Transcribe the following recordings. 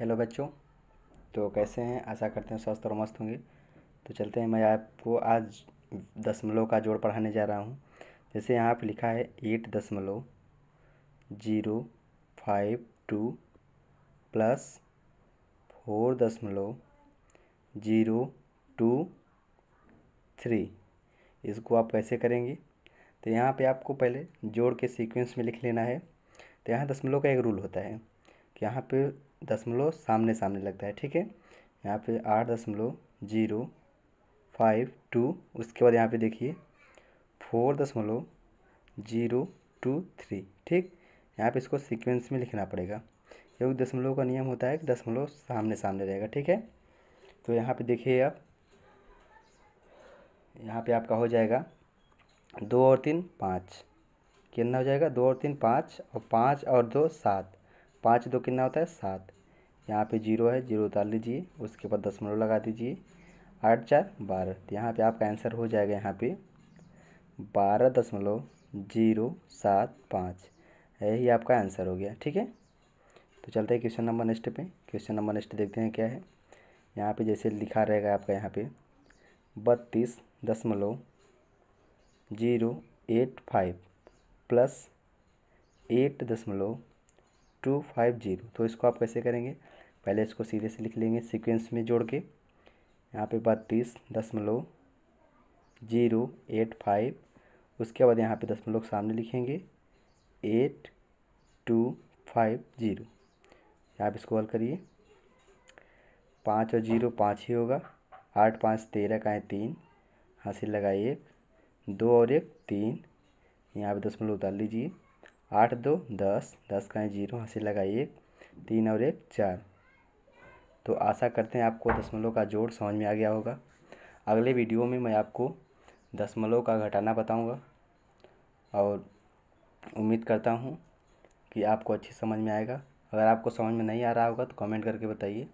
hello बच्चों तो कैसे हैं आशा करते हैं स्वस्थ और मस्त होंगे तो चलते हैं मैं आपको आज दशमलव का जोड़ पढ़ाने जा रहा हूँ जैसे यहाँ पर लिखा है एट दशमलव zero five two plus four दशमलव जीरो टू थ्री इसको आप कैसे करेंगे तो यहाँ पे आपको पहले जोड़ के सीक्वेंस में लिख लेना है तो यहाँ दशमलव का एक रूल होता है यहाँ पे दशमलव सामने सामने लगता है ठीक है यहाँ पे आठ दशमलव जीरो फाइव टू उसके बाद यहाँ पे देखिए फोर दशमलव जीरो टू थ्री ठीक यहाँ पे इसको सीक्वेंस में लिखना पड़ेगा क्योंकि दशमलव का नियम होता है कि दशमलव सामने सामने रहेगा ठीक है तो यहाँ पे देखिए आप यहाँ पे आपका हो जाएगा दो और तीन पाँच कितना हो जाएगा दो और तीन पाँच और पाँच और दो सात पाँच दो कितना होता है सात यहाँ पे जीरो है जीरो उतार लीजिए उसके बाद दशमलव लगा दीजिए आठ चार बारह तो यहाँ पर आपका आंसर हो जाएगा यहाँ पे बारह दशमलव जीरो सात पाँच यही आपका आंसर हो गया ठीक है तो चलते हैं क्वेश्चन नंबर नेक्स्ट पे क्वेश्चन नंबर नेक्स्ट देखते हैं क्या है यहाँ पे जैसे लिखा रहेगा आपका यहाँ पे बत्तीस दशमलव zero eight five plus eight दशमलव टू फाइव जीरो तो इसको आप कैसे करेंगे पहले इसको सीधे से लिख लेंगे सीक्वेंस में जोड़ के यहाँ पे बत्तीस दशमलव जीरो एट फाइव उसके बाद यहाँ पे दशमलव सामने लिखेंगे एट टू फाइव जीरो यहाँ इसको हल करिए पाँच और जीरो पाँच ही होगा आठ पाँच तेरह का है तीन हासिल लगाइए दो और एक तीन यहाँ पे दशमलव उतार लीजिए आठ दो दस दस का जीरो हंसी लगाइए तीन और एक चार तो आशा करते हैं आपको दशमलव का जोड़ समझ में आ गया होगा अगले वीडियो में मैं आपको दशमलव का घटाना बताऊंगा और उम्मीद करता हूं कि आपको अच्छी समझ में आएगा अगर आपको समझ में नहीं आ रहा होगा तो कमेंट करके बताइए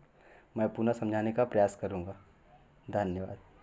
मैं पुनः समझाने का प्रयास करूँगा धन्यवाद